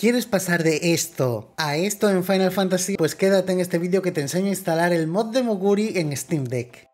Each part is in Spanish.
¿Quieres pasar de esto a esto en Final Fantasy? Pues quédate en este vídeo que te enseño a instalar el mod de Moguri en Steam Deck.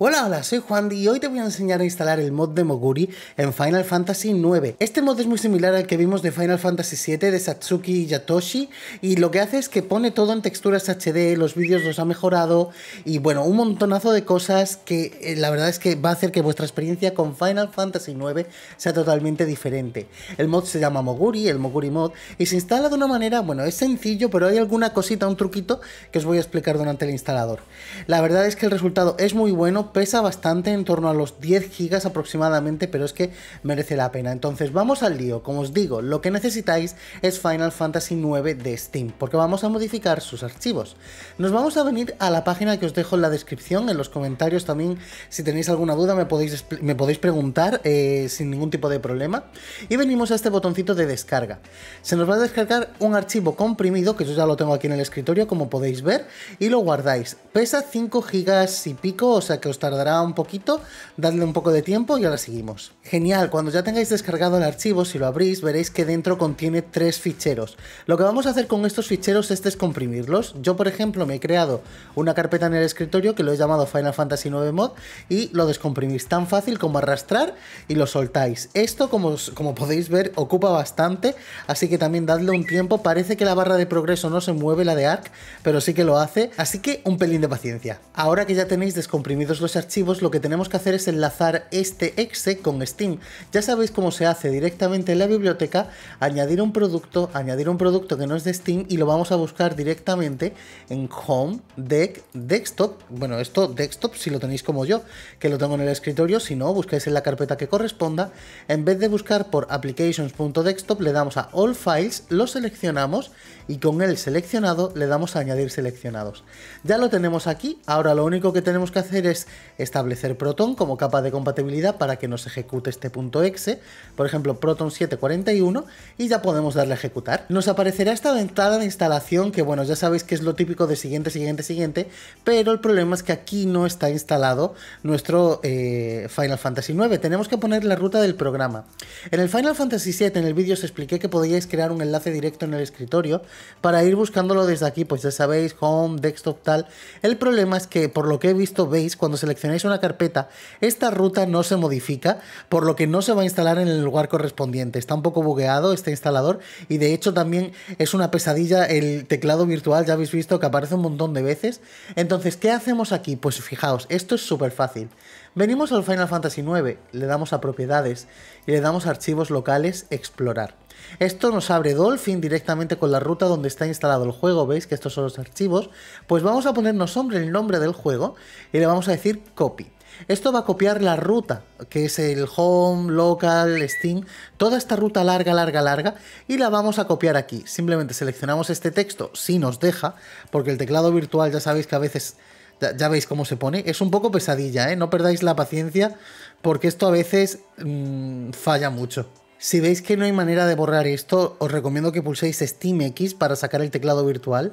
Hola, hola, soy Juan y hoy te voy a enseñar a instalar el mod de Moguri en Final Fantasy IX. Este mod es muy similar al que vimos de Final Fantasy VII de Satsuki Yatoshi y lo que hace es que pone todo en texturas HD, los vídeos los ha mejorado y bueno, un montonazo de cosas que eh, la verdad es que va a hacer que vuestra experiencia con Final Fantasy IX sea totalmente diferente. El mod se llama Moguri, el Moguri mod, y se instala de una manera, bueno, es sencillo, pero hay alguna cosita, un truquito que os voy a explicar durante el instalador. La verdad es que el resultado es muy bueno pesa bastante, en torno a los 10 gigas aproximadamente, pero es que merece la pena. Entonces vamos al lío, como os digo, lo que necesitáis es Final Fantasy IX de Steam, porque vamos a modificar sus archivos. Nos vamos a venir a la página que os dejo en la descripción, en los comentarios también, si tenéis alguna duda me podéis, me podéis preguntar eh, sin ningún tipo de problema. Y venimos a este botoncito de descarga. Se nos va a descargar un archivo comprimido, que yo ya lo tengo aquí en el escritorio, como podéis ver, y lo guardáis. Pesa 5 gigas y pico, o sea que os tardará un poquito, dadle un poco de tiempo y ahora seguimos. Genial, cuando ya tengáis descargado el archivo, si lo abrís, veréis que dentro contiene tres ficheros. Lo que vamos a hacer con estos ficheros es descomprimirlos. Yo, por ejemplo, me he creado una carpeta en el escritorio que lo he llamado Final Fantasy 9 Mod y lo descomprimís tan fácil como arrastrar y lo soltáis. Esto, como, como podéis ver, ocupa bastante, así que también dadle un tiempo. Parece que la barra de progreso no se mueve, la de ARC, pero sí que lo hace, así que un pelín de paciencia. Ahora que ya tenéis descomprimidos los archivos, lo que tenemos que hacer es enlazar este exe con Steam. Ya sabéis cómo se hace directamente en la biblioteca, añadir un producto, añadir un producto que no es de Steam y lo vamos a buscar directamente en Home, Deck, Desktop. Bueno, esto Desktop si lo tenéis como yo, que lo tengo en el escritorio, si no, buscáis en la carpeta que corresponda. En vez de buscar por applications.desktop, le damos a All Files, lo seleccionamos y con el seleccionado le damos a añadir seleccionados. Ya lo tenemos aquí, ahora lo único que tenemos que hacer es establecer Proton como capa de compatibilidad para que nos ejecute este punto .exe, por ejemplo Proton 741, y ya podemos darle a ejecutar. Nos aparecerá esta ventana de instalación que bueno, ya sabéis que es lo típico de siguiente, siguiente, siguiente, pero el problema es que aquí no está instalado nuestro eh, Final Fantasy 9. Tenemos que poner la ruta del programa. En el Final Fantasy 7, en el vídeo os expliqué que podíais crear un enlace directo en el escritorio para ir buscándolo desde aquí, pues ya sabéis, home, desktop, tal. El problema es que por lo que he visto, veis, cuando se seleccionáis una carpeta, esta ruta no se modifica, por lo que no se va a instalar en el lugar correspondiente. Está un poco bugueado este instalador y de hecho también es una pesadilla el teclado virtual, ya habéis visto que aparece un montón de veces. Entonces, ¿qué hacemos aquí? Pues fijaos, esto es súper fácil. Venimos al Final Fantasy IX, le damos a propiedades y le damos a archivos locales, explorar. Esto nos abre Dolphin directamente con la ruta donde está instalado el juego, veis que estos son los archivos, pues vamos a ponernos nombre el nombre del juego y le vamos a decir copy. Esto va a copiar la ruta, que es el home, local, Steam, toda esta ruta larga, larga, larga, y la vamos a copiar aquí. Simplemente seleccionamos este texto, si nos deja, porque el teclado virtual ya sabéis que a veces, ya, veis cómo se pone, es un poco pesadilla, ¿eh? no perdáis la paciencia, porque esto a veces mm, falla mucho. Si veis que no hay manera de borrar esto, os recomiendo que pulséis SteamX para sacar el teclado virtual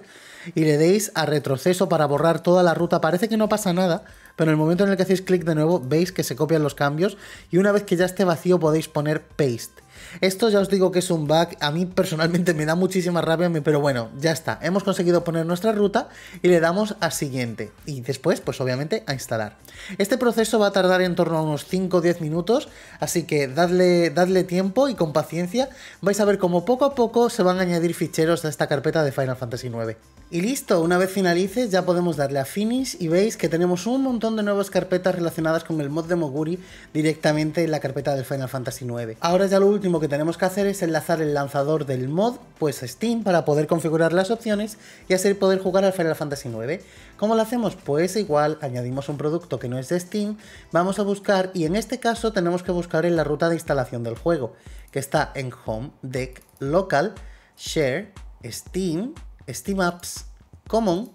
y le deis a retroceso para borrar toda la ruta. Parece que no pasa nada, pero en el momento en el que hacéis clic de nuevo veis que se copian los cambios y una vez que ya esté vacío podéis poner paste. Esto ya os digo que es un bug, a mí personalmente me da muchísima rabia, pero bueno, ya está. Hemos conseguido poner nuestra ruta y le damos a siguiente. Y después, pues obviamente, a instalar. Este proceso va a tardar en torno a unos 5 o 10 minutos, así que dadle, dadle tiempo y con paciencia vais a ver cómo poco a poco se van a añadir ficheros a esta carpeta de Final Fantasy IX. Y listo, una vez finalices ya podemos darle a Finish y veis que tenemos un montón de nuevas carpetas relacionadas con el mod de Moguri directamente en la carpeta de Final Fantasy IX. Ahora ya lo último que tenemos que hacer es enlazar el lanzador del mod, pues Steam, para poder configurar las opciones y así poder jugar al Final Fantasy IX. ¿Cómo lo hacemos? Pues igual, añadimos un producto que no es de Steam, vamos a buscar, y en este caso tenemos que buscar en la ruta de instalación del juego, que está en Home, Deck, Local, Share, Steam, Steam Apps, Common,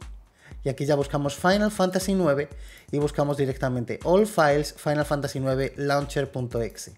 y aquí ya buscamos Final Fantasy 9 y buscamos directamente All Files Final Fantasy 9 Launcher.exe.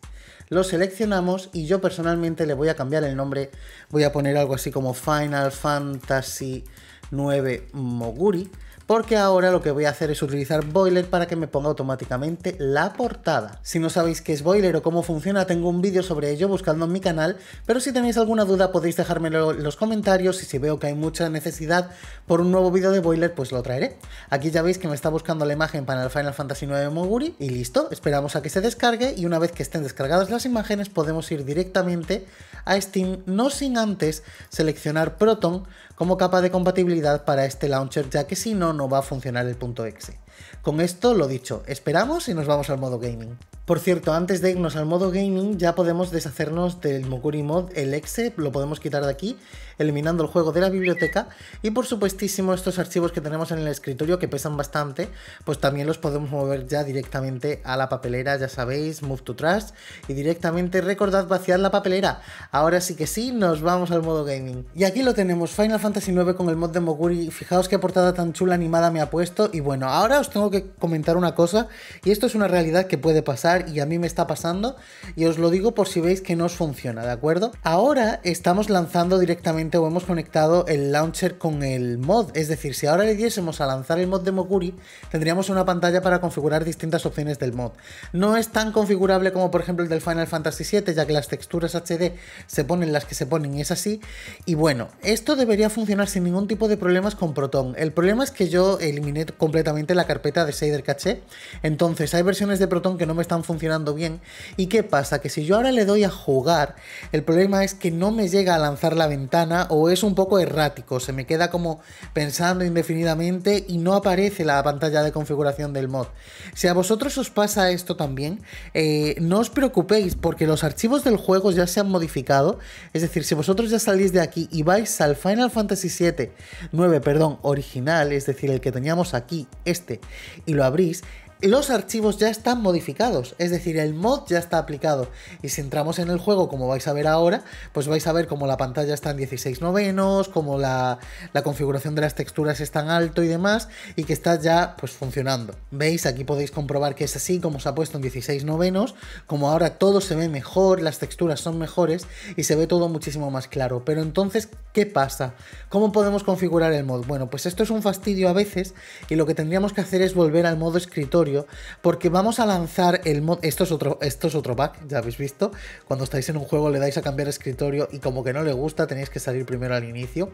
Lo seleccionamos y yo personalmente le voy a cambiar el nombre, voy a poner algo así como Final Fantasy 9 Moguri porque ahora lo que voy a hacer es utilizar Boiler para que me ponga automáticamente la portada. Si no sabéis qué es Boiler o cómo funciona, tengo un vídeo sobre ello buscando en mi canal, pero si tenéis alguna duda podéis dejármelo en los comentarios y si veo que hay mucha necesidad por un nuevo vídeo de Boiler, pues lo traeré. Aquí ya veis que me está buscando la imagen para el Final Fantasy IX Moguri y listo, esperamos a que se descargue y una vez que estén descargadas las imágenes podemos ir directamente a Steam, no sin antes seleccionar Proton como capa de compatibilidad para este launcher, ya que si no, no va a funcionar el punto exe. Con esto lo dicho, esperamos y nos vamos al modo gaming. Por cierto, antes de irnos al modo gaming ya podemos deshacernos del Mokuri mod, el exe, lo podemos quitar de aquí, eliminando el juego de la biblioteca y por supuestísimo estos archivos que tenemos en el escritorio que pesan bastante, pues también los podemos mover ya directamente a la papelera, ya sabéis, move to trash y directamente recordad vaciar la papelera. Ahora sí que sí, nos vamos al modo gaming. Y aquí lo tenemos, Final Fantasy IX con el mod de Moguri. fijaos qué portada tan chula animada me ha puesto y bueno, ahora tengo que comentar una cosa, y esto es una realidad que puede pasar y a mí me está pasando, y os lo digo por si veis que no os funciona, ¿de acuerdo? Ahora estamos lanzando directamente o hemos conectado el launcher con el mod, es decir, si ahora le diésemos a lanzar el mod de Mokuri, tendríamos una pantalla para configurar distintas opciones del mod. No es tan configurable como por ejemplo el del Final Fantasy 7 ya que las texturas HD se ponen las que se ponen y es así, y bueno, esto debería funcionar sin ningún tipo de problemas con Proton. El problema es que yo eliminé completamente la carpeta de shader caché. Entonces hay versiones de Proton que no me están funcionando bien. ¿Y qué pasa? Que si yo ahora le doy a jugar, el problema es que no me llega a lanzar la ventana o es un poco errático, se me queda como pensando indefinidamente y no aparece la pantalla de configuración del mod. Si a vosotros os pasa esto también, eh, no os preocupéis porque los archivos del juego ya se han modificado. Es decir, si vosotros ya salís de aquí y vais al Final Fantasy VII, 9, perdón, original, es decir, el que teníamos aquí, este, y lo abrís los archivos ya están modificados, es decir, el mod ya está aplicado. Y si entramos en el juego, como vais a ver ahora, pues vais a ver como la pantalla está en 16 novenos, como la, configuración de las texturas está en alto y demás, y que está ya pues funcionando. ¿Veis? Aquí podéis comprobar que es así, como se ha puesto en 16 novenos, como ahora todo se ve mejor, las texturas son mejores y se ve todo muchísimo más claro. Pero entonces, ¿qué pasa? ¿Cómo podemos configurar el mod? Bueno, pues esto es un fastidio a veces y lo que tendríamos que hacer es volver al modo escritorio porque vamos a lanzar el mod. Esto es otro, esto es otro pack, ya habéis visto. Cuando estáis en un juego le dais a cambiar escritorio y como que no le gusta, tenéis que salir primero al inicio.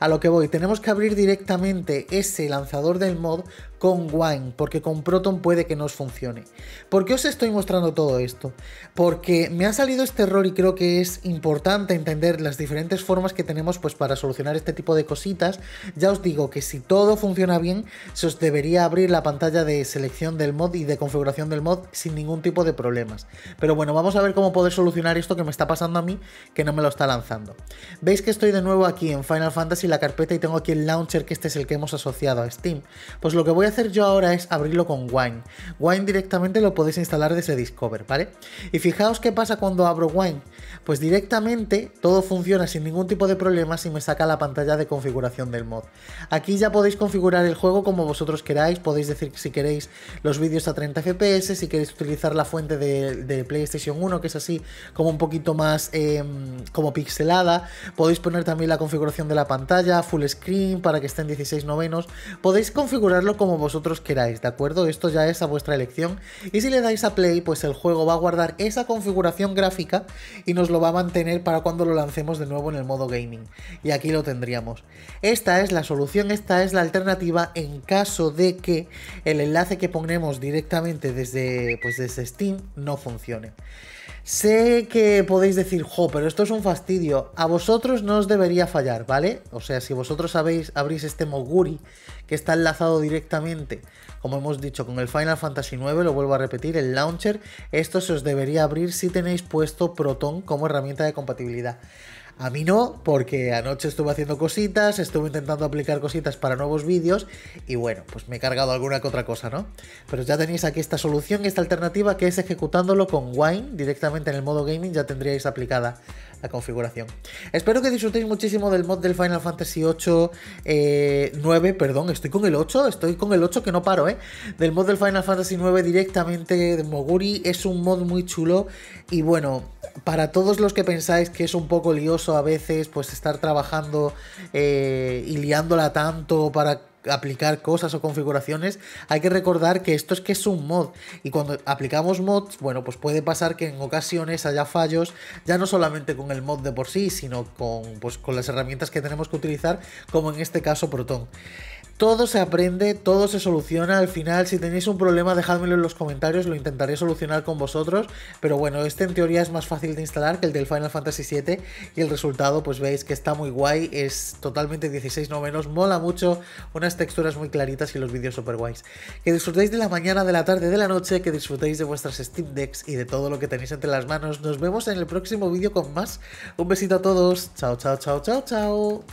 A lo que voy, tenemos que abrir directamente ese lanzador del mod con Wine, porque con Proton puede que no os funcione. ¿Por qué os estoy mostrando todo esto? Porque me ha salido este error y creo que es importante entender las diferentes formas que tenemos pues, para solucionar este tipo de cositas. Ya os digo que si todo funciona bien, se os debería abrir la pantalla de selección del mod y de configuración del mod sin ningún tipo de problemas. Pero bueno, vamos a ver cómo poder solucionar esto que me está pasando a mí, que no me lo está lanzando. Veis que estoy de nuevo aquí en Final Fantasy, la carpeta, y tengo aquí el launcher, que este es el que hemos asociado a Steam. Pues lo que voy hacer yo ahora es abrirlo con Wine. Wine directamente lo podéis instalar desde Discover, ¿vale? Y fijaos qué pasa cuando abro Wine. Pues directamente todo funciona sin ningún tipo de problema si me saca la pantalla de configuración del mod. Aquí ya podéis configurar el juego como vosotros queráis, podéis decir que si queréis los vídeos a 30 fps, si queréis utilizar la fuente de, PlayStation 1, que es así como un poquito más em, como pixelada, podéis poner también la configuración de la pantalla, full screen para que estén en 16 novenos, podéis configurarlo como vosotros queráis, ¿de acuerdo? Esto ya es a vuestra elección. Y si le dais a play, pues el juego va a guardar esa configuración gráfica y nos lo va a mantener para cuando lo lancemos de nuevo en el modo gaming. Y aquí lo tendríamos. Esta es la solución, esta es la alternativa en caso de que el enlace que ponemos directamente desde, pues desde Steam no funcione. Sé que podéis decir, jo, pero esto es un fastidio. A vosotros no os debería fallar, ¿vale? O sea, si vosotros sabéis, abrís este Moguri que está enlazado directamente, como hemos dicho, con el Final Fantasy IX, lo vuelvo a repetir, el launcher, esto se os debería abrir si tenéis puesto Proton como herramienta de compatibilidad. A mí no, porque anoche estuve haciendo cositas, estuve intentando aplicar cositas para nuevos vídeos y bueno, pues me he cargado alguna que otra cosa, ¿no? Pero ya tenéis aquí esta solución, esta alternativa que es ejecutándolo con Wine directamente en el modo gaming, ya tendríais aplicada la configuración. Espero que disfrutéis muchísimo del mod del Final Fantasy 8, 9, eh, perdón, estoy con el 8, estoy con el 8 que no paro, ¿eh? Del mod del Final Fantasy 9 directamente de Moguri, es un mod muy chulo y bueno, para todos los que pensáis que es un poco lioso, a veces pues estar trabajando eh, y liándola tanto para aplicar cosas o configuraciones, hay que recordar que esto es que es un mod y cuando aplicamos mods, bueno, pues puede pasar que en ocasiones haya fallos, ya no solamente con el mod de por sí, sino con, pues, con las herramientas que tenemos que utilizar, como en este caso Proton. Todo se aprende, todo se soluciona. Al final, si tenéis un problema, dejádmelo en los comentarios, lo intentaré solucionar con vosotros. Pero bueno, este en teoría es más fácil de instalar que el del Final Fantasy VII y el resultado, pues veis que está muy guay, es totalmente 16 menos, mola mucho, unas texturas muy claritas y los vídeos super guays. Que disfrutéis de la mañana, de la tarde, de la noche, que disfrutéis de vuestras Steam Decks y de todo lo que tenéis entre las manos. Nos vemos en el próximo vídeo con más. Un besito a todos, chao, chao, chao, chao, chao.